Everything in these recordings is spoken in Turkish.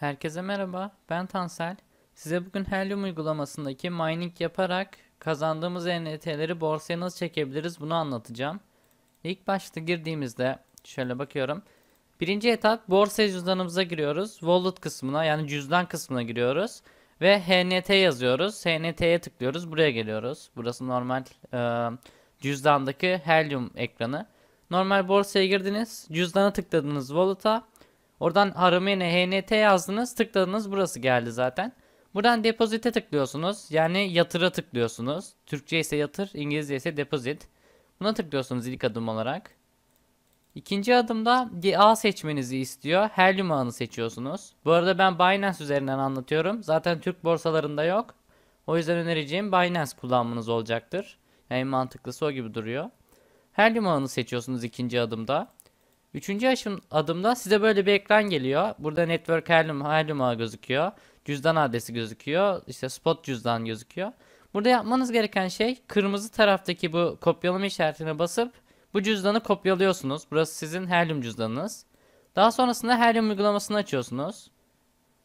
Herkese merhaba, ben Tansel. Size bugün Helium uygulamasındaki mining yaparak kazandığımız NFT'leri e borsaya nasıl çekebiliriz bunu anlatacağım. İlk başta girdiğimizde şöyle bakıyorum. Birinci etap borsa cüzdanımıza giriyoruz. Wallet kısmına yani cüzdan kısmına giriyoruz. Ve HNT yazıyoruz. HNT'ye tıklıyoruz. Buraya geliyoruz. Burası normal e, cüzdandaki Helium ekranı. Normal borsaya girdiniz. Cüzdana tıkladınız Wallet'a. Oradan Haramene HNT yazdınız tıkladınız burası geldi zaten. Buradan depozite tıklıyorsunuz. Yani yatıra tıklıyorsunuz. Türkçe ise yatır, İngilizce ise deposit. Buna tıklıyorsunuz ilk adım olarak. İkinci adımda GA seçmenizi istiyor. Her limanı seçiyorsunuz. Bu arada ben Binance üzerinden anlatıyorum. Zaten Türk borsalarında yok. O yüzden önereceğim Binance kullanmanız olacaktır. En yani mantıklısı o gibi duruyor. Her limanı seçiyorsunuz ikinci adımda. Üçüncü aşım, adımda size böyle bir ekran geliyor. Burada network Helium heirloom ağı gözüküyor. Cüzdan adresi gözüküyor. İşte spot cüzdan gözüküyor. Burada yapmanız gereken şey kırmızı taraftaki bu kopyalama işaretine basıp bu cüzdanı kopyalıyorsunuz. Burası sizin Helium cüzdanınız. Daha sonrasında Helium uygulamasını açıyorsunuz.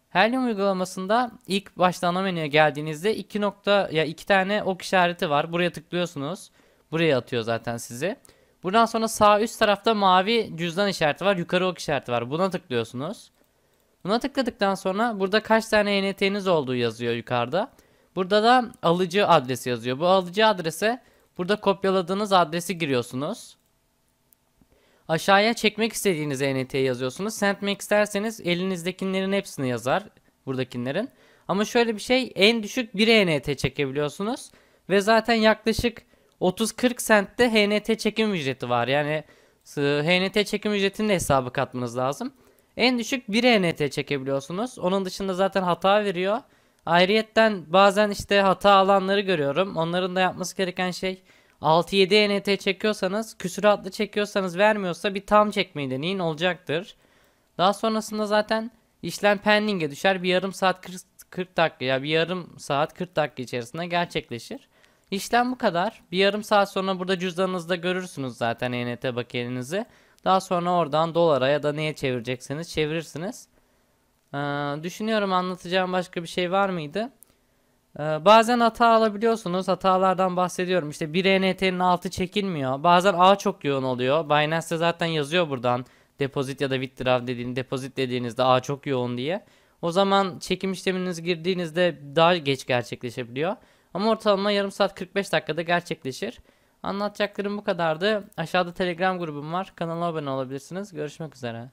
Helium uygulamasında ilk başta ana menüye geldiğinizde iki nokta ya iki tane ok işareti var. Buraya tıklıyorsunuz. Buraya atıyor zaten sizi. Buradan sonra sağ üst tarafta mavi cüzdan işareti var. Yukarı ok işareti var. Buna tıklıyorsunuz. Buna tıkladıktan sonra burada kaç tane ENT'niz olduğu yazıyor yukarıda. Burada da alıcı adresi yazıyor. Bu alıcı adrese burada kopyaladığınız adresi giriyorsunuz. Aşağıya çekmek istediğiniz ENT'yi yazıyorsunuz. Sendmek isterseniz elinizdekilerin hepsini yazar. Buradakilerin. Ama şöyle bir şey en düşük bir ENT çekebiliyorsunuz. Ve zaten yaklaşık 30-40 sentte HNT çekim ücreti var. Yani HNT çekim ücretini de hesabı katmanız lazım. En düşük 1 HNT çekebiliyorsunuz. Onun dışında zaten hata veriyor. Ayrıyetten bazen işte hata alanları görüyorum. Onların da yapması gereken şey 6-7 NT çekiyorsanız, küsuratlı çekiyorsanız vermiyorsa bir tam çekmeyi deneyin olacaktır. Daha sonrasında zaten işlem pending'e düşer. Bir yarım saat 40, 40 dakika ya bir yarım saat 40 dakika içerisinde gerçekleşir. İşlem bu kadar. Bir yarım saat sonra burada cüzdanınızda görürsünüz zaten ENT bakiyenizi. Daha sonra oradan dolara ya da neye çevirecekseniz çevirirsiniz. Ee, düşünüyorum anlatacağım başka bir şey var mıydı? Ee, bazen hata alabiliyorsunuz. Hatalardan bahsediyorum. İşte bir ENT'nin altı çekilmiyor. Bazen A çok yoğun oluyor. Binance'de zaten yazıyor buradan. Depozit ya da withdraw dediğiniz, depozit dediğinizde A çok yoğun diye. O zaman çekim işleminiz girdiğinizde daha geç gerçekleşebiliyor. Ama ortalama yarım saat 45 dakikada gerçekleşir. Anlatacaklarım bu kadardı. Aşağıda Telegram grubum var. Kanala abone olabilirsiniz. Görüşmek üzere.